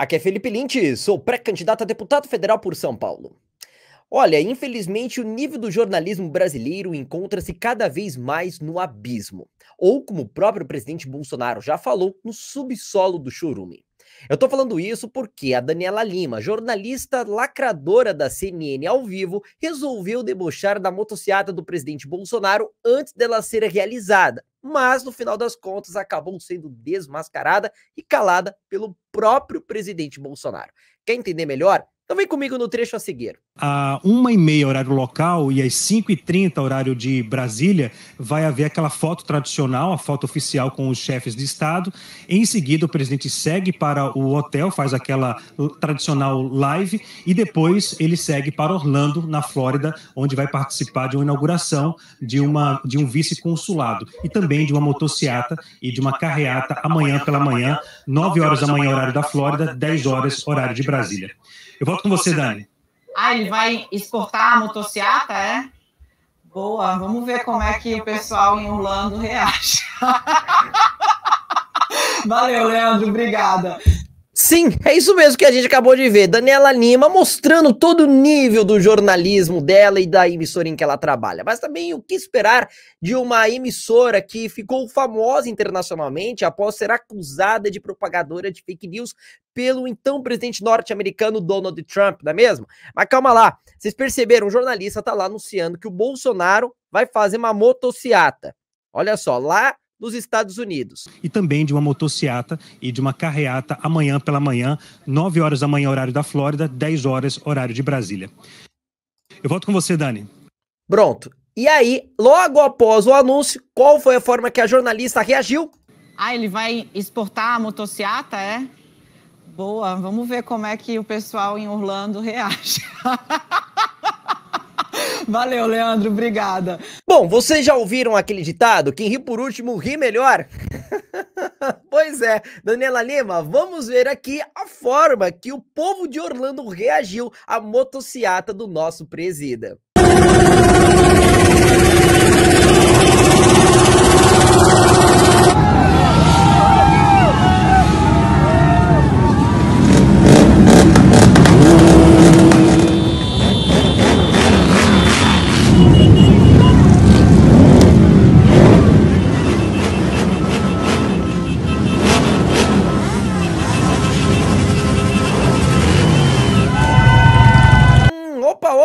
Aqui é Felipe Lintz, sou pré-candidato a deputado federal por São Paulo. Olha, infelizmente o nível do jornalismo brasileiro encontra-se cada vez mais no abismo, ou como o próprio presidente Bolsonaro já falou, no subsolo do chorume. Eu tô falando isso porque a Daniela Lima, jornalista lacradora da CNN ao vivo, resolveu debochar da motocicleta do presidente Bolsonaro antes dela ser realizada, mas no final das contas acabou sendo desmascarada e calada pelo próprio presidente Bolsonaro. Quer entender melhor? Então vem comigo no trecho a seguir. A uma e meia horário local e às 5h30 horário de Brasília vai haver aquela foto tradicional, a foto oficial com os chefes de Estado. Em seguida o presidente segue para o hotel, faz aquela tradicional live e depois ele segue para Orlando, na Flórida, onde vai participar de uma inauguração de, uma, de um vice-consulado e também de uma motocicleta e de uma carreata amanhã pela manhã, 9 horas da manhã horário da Flórida, 10 horas horário de Brasília. Eu vou com você, Dani. Ah, ele vai exportar a motocicleta, é? Boa, vamos ver como é que o pessoal em Orlando reage. Valeu, Leandro, obrigada. Sim, é isso mesmo que a gente acabou de ver. Daniela Lima mostrando todo o nível do jornalismo dela e da emissora em que ela trabalha. Mas também o que esperar de uma emissora que ficou famosa internacionalmente após ser acusada de propagadora de fake news pelo então presidente norte-americano Donald Trump, não é mesmo? Mas calma lá, vocês perceberam, o jornalista tá lá anunciando que o Bolsonaro vai fazer uma motociata. Olha só, lá nos Estados Unidos. E também de uma motociata e de uma carreata amanhã pela manhã, 9 horas da manhã, horário da Flórida, 10 horas, horário de Brasília. Eu volto com você, Dani. Pronto. E aí, logo após o anúncio, qual foi a forma que a jornalista reagiu? Ah, ele vai exportar a motociata, é? Boa, vamos ver como é que o pessoal em Orlando reage. Valeu, Leandro, obrigada. Bom, vocês já ouviram aquele ditado? Quem ri por último ri melhor? pois é, Daniela Lima, vamos ver aqui a forma que o povo de Orlando reagiu à motociata do nosso presida.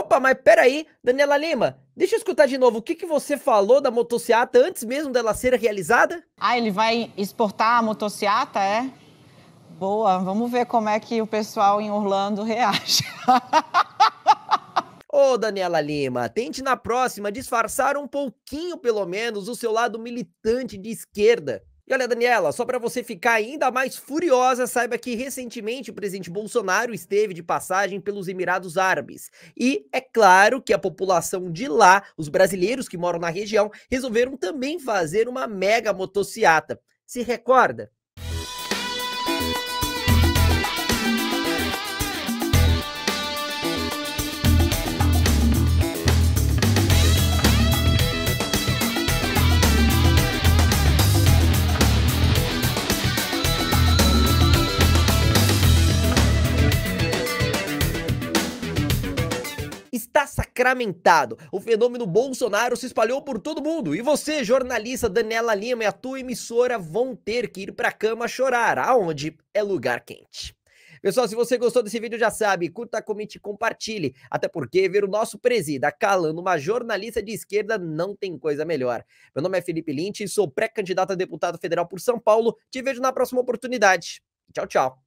Opa, mas peraí, Daniela Lima, deixa eu escutar de novo o que, que você falou da motociata antes mesmo dela ser realizada? Ah, ele vai exportar a motociata, é? Boa, vamos ver como é que o pessoal em Orlando reage. Ô, Daniela Lima, tente na próxima disfarçar um pouquinho, pelo menos, o seu lado militante de esquerda. E olha, Daniela, só para você ficar ainda mais furiosa, saiba que recentemente o presidente Bolsonaro esteve de passagem pelos Emirados Árabes. E é claro que a população de lá, os brasileiros que moram na região, resolveram também fazer uma mega motociata. Se recorda? sacramentado. O fenômeno Bolsonaro se espalhou por todo mundo. E você, jornalista Daniela Lima e a tua emissora vão ter que ir pra cama chorar, aonde é lugar quente. Pessoal, se você gostou desse vídeo, já sabe, curta, comente e compartilhe. Até porque ver o nosso presida calando uma jornalista de esquerda não tem coisa melhor. Meu nome é Felipe e sou pré-candidato a deputado federal por São Paulo. Te vejo na próxima oportunidade. Tchau, tchau.